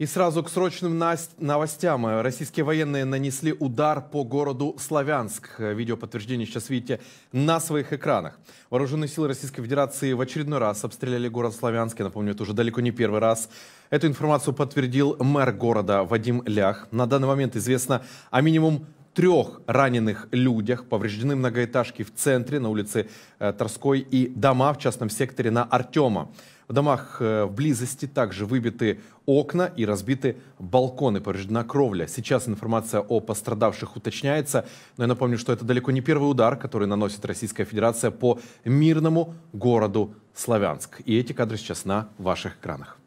И сразу к срочным новостям. Российские военные нанесли удар по городу Славянск. Видео подтверждение сейчас видите на своих экранах. Вооруженные силы Российской Федерации в очередной раз обстреляли город Славянск. Я напомню, это уже далеко не первый раз. Эту информацию подтвердил мэр города Вадим Лях. На данный момент известно о минимум трех раненых людях. Повреждены многоэтажки в центре, на улице э, Торской, и дома в частном секторе на Артема. В домах э, в близости также выбиты окна и разбиты балконы, повреждена кровля. Сейчас информация о пострадавших уточняется, но я напомню, что это далеко не первый удар, который наносит Российская Федерация по мирному городу Славянск. И эти кадры сейчас на ваших экранах.